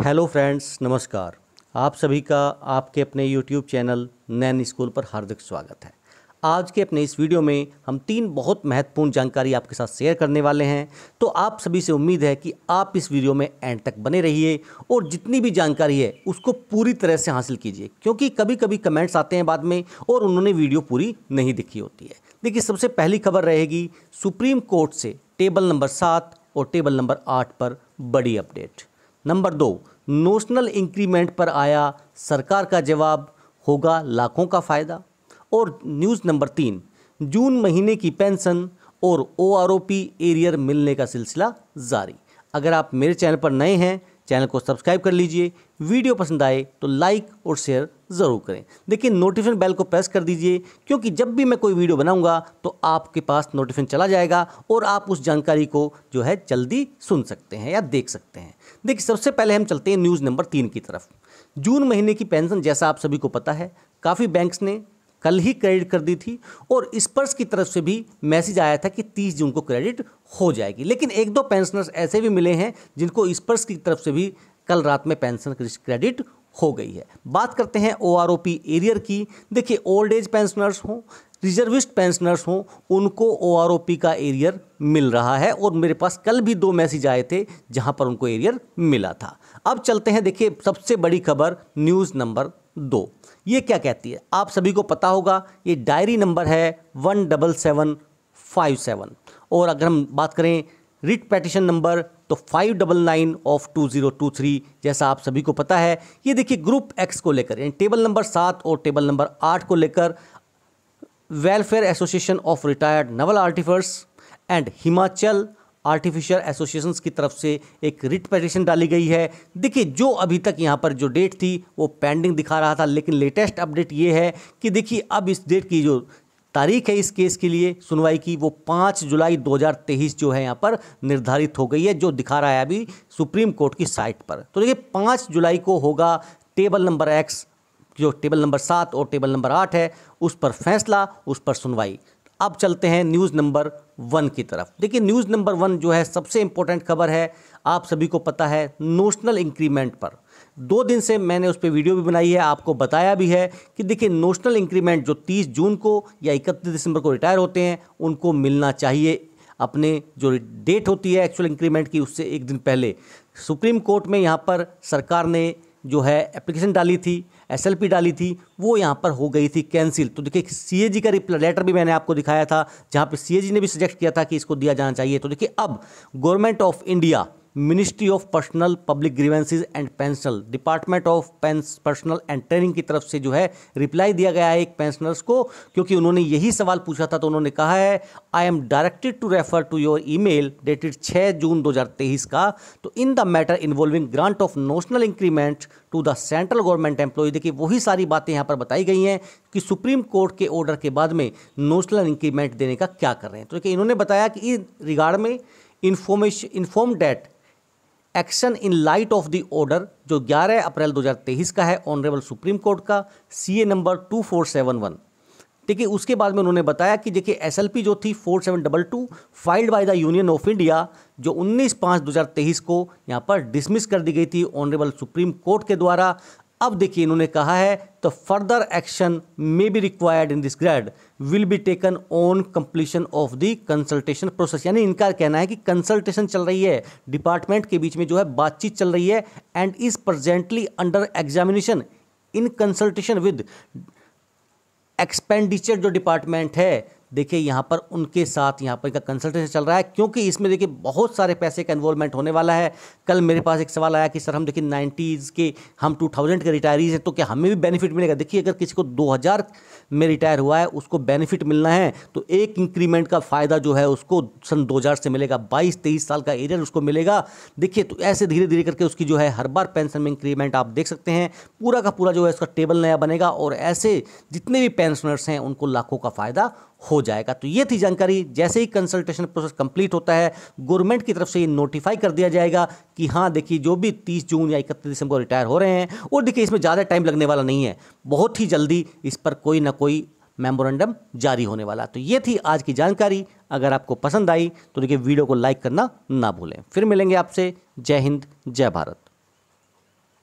hello friends नमस्कार आप सभी का आपके अपने यूट्यूब चैनल नैन स्कूल पर हार्दिक स्वागत है आज के अपने इस वीडियो में हम तीन बहुत महत्वपूर्ण जानकारी आपके साथ शेयर करने वाले हैं तो आप सभी से उम्मीद है कि आप इस वीडियो में एंड तक बने रहिए और जितनी भी जानकारी है उसको पूरी तरह से हासिल कीजिए क्योंकि कभी कभी कमेंट्स आते हैं बाद में और उन्होंने वीडियो पूरी नहीं दिखी होती है देखिए सबसे पहली खबर रहेगी सुप्रीम कोर्ट से टेबल नंबर सात और टेबल नंबर आठ पर बड़ी अपडेट नंबर दो नोशनल इंक्रीमेंट पर आया सरकार का जवाब होगा लाखों का फ़ायदा और न्यूज़ नंबर तीन जून महीने की पेंशन और O R O P arrear मिलने का सिलसिला जारी अगर आप मेरे चैनल पर नए हैं चैनल को सब्सक्राइब कर लीजिए वीडियो पसंद आए तो लाइक और शेयर ज़रूर करें देखिए नोटिफिकेशन बेल को प्रेस कर दीजिए क्योंकि जब भी मैं कोई वीडियो बनाऊँगा तो आपके पास नोटिफिकेशन चला जाएगा और आप उस जानकारी को जो है जल्दी सुन सकते हैं या देख सकते हैं देखिए सबसे पहले हम चलते हैं न्यूज़ नंबर तीन की तरफ जून महीने की पेंशन जैसा आप सभी को पता है काफ़ी बैंक्स ने कल ही क्रेडिट कर दी थी और स्पर्श की तरफ से भी मैसेज आया था कि 30 जून को क्रेडिट हो जाएगी लेकिन एक दो पेंशनर्स ऐसे भी मिले हैं जिनको स्पर्श की तरफ से भी कल रात में पेंशन क्रेडिट हो गई है बात करते हैं O R O P arrear की देखिए ओल्ड एज पेंशनर्स हों रिजर्विस्ट पेंशनर्स हों उनको ओ आर ओ पी का एरियर मिल रहा है और मेरे पास कल भी दो मैसेज आए थे जहां पर उनको एरियर मिला था अब चलते हैं देखिए सबसे बड़ी खबर न्यूज़ नंबर दो ये क्या कहती है आप सभी को पता होगा ये डायरी नंबर है one double seven five seven और अगर हम बात करें रिट पेटिशन नंबर तो five double nine of two zero two three जैसा आप सभी को पता है ये देखिए ग्रुप एक्स को लेकर यानी टेबल नंबर सात और टेबल नंबर आठ को लेकर welfare association of retired naval artificers and Himachal artificial association की तरफ से एक रिट पटिशन डाली गई है देखिए जो अभी तक यहाँ पर जो डेट थी वो पेंडिंग दिखा रहा था लेकिन लेटेस्ट अपडेट ये है कि देखिए अब इस डेट की जो तारीख है इस केस के लिए सुनवाई की वो पाँच जुलाई 2023 जो है यहाँ पर निर्धारित हो गई है जो दिखा रहा है अभी सुप्रीम कोर्ट की साइट पर तो देखिए पाँच जुलाई को होगा टेबल नंबर एक्स जो टेबल नंबर सात और टेबल नंबर आठ है उस पर फैसला उस पर सुनवाई अब चलते हैं न्यूज़ नंबर वन की तरफ देखिए न्यूज़ नंबर वन जो है सबसे इम्पोर्टेंट खबर है आप सभी को पता है नोशनल इंक्रीमेंट पर दो दिन से मैंने उस पर वीडियो भी बनाई है आपको बताया भी है कि देखिए नोशनल इंक्रीमेंट जो 30 जून को या 31 दिसंबर को रिटायर होते हैं उनको मिलना चाहिए अपने जो डेट होती है एक्चुअल इंक्रीमेंट की उससे एक दिन पहले सुप्रीम कोर्ट में यहाँ पर सरकार ने जो है एप्लीकेशन डाली थी एसएलपी डाली थी वो यहाँ पर हो गई थी कैंसिल तो देखिए सीएजी का लेटर भी मैंने आपको दिखाया था जहाँ पर सीएजी ने भी सजेस्ट किया था कि इसको दिया जाना चाहिए तो देखिए अब government of India ministry of personnel public grievances and pensions department of personnel and training की तरफ से जो है रिप्लाई दिया गया है एक पेंशनर्स को क्योंकि उन्होंने यही सवाल पूछा था तो उन्होंने कहा है I am directed to refer to your email dated छः जून दो हज़ार तेईस का तो in the matter involving grant of notional increment to the central government employ देखिए वही सारी बातें यहाँ पर बताई गई हैं कि सुप्रीम कोर्ट के ऑर्डर के बाद में नोशनल इंक्रीमेंट देने का क्या कर रहे हैं तो देखिए इन्होंने बताया कि इस रिगार्ड में information inform date action in light of the order जो 11 अप्रैल 2023 का है ऑनरेबल सुप्रीम कोर्ट का C A number two four seven one ठीक है उसके बाद में उन्होंने बताया कि देखिए एस एल पी जो थी four seven double two filed by the union of India जो उन्नीस पाँच तेईस को यहाँ पर डिसमिस कर दी गई थी ऑनरेबल सुप्रीम कोर्ट के द्वारा अब देखिए इन्होंने कहा है तो further action may be required in this grade will be taken on completion of the consultation process यानी इनका कहना है कि कंसल्टेशन चल रही है डिपार्टमेंट के बीच में जो है बातचीत चल रही है and is presently under examination in consultation with expenditure जो डिपार्टमेंट है देखिए यहाँ पर उनके साथ यहाँ पर इनका कंसल्टेंसी चल रहा है क्योंकि इसमें देखिए बहुत सारे पैसे का इन्वॉल्वमेंट होने वाला है कल मेरे पास एक सवाल आया कि सर हम देखिए नाइन्टीज़ के हम टू थाउजेंड के रिटायरीज हैं तो क्या हमें भी बेनिफिट मिलेगा देखिए अगर किसी को दो हज़ार में रिटायर हुआ है उसको बेनिफिट मिलना है तो एक इंक्रीमेंट का फ़ायदा जो है उसको सन दो से मिलेगा बाईस तेईस साल का एरियर उसको मिलेगा देखिए तो ऐसे धीरे धीरे करके उसकी जो है हर बार पेंशन में इंक्रीमेंट आप देख सकते हैं पूरा का पूरा जो है उसका टेबल नया बनेगा और ऐसे जितने भी पेंशनर्स हैं उनको लाखों का फ़ायदा हो जाएगा तो ये थी जानकारी जैसे ही कंसल्टेशन प्रोसेस कंप्लीट होता है गवर्नमेंट की तरफ से ये नोटिफाई कर दिया जाएगा कि हाँ देखिए जो भी 30 जून या इकतीस दिसंबर रिटायर हो रहे हैं और देखिए इसमें ज़्यादा टाइम लगने वाला नहीं है बहुत ही जल्दी इस पर कोई ना कोई मेमोरेंडम जारी होने वाला तो ये थी आज की जानकारी अगर आपको पसंद आई तो देखिए वीडियो को लाइक करना ना भूलें फिर मिलेंगे आपसे जय हिंद जय भारत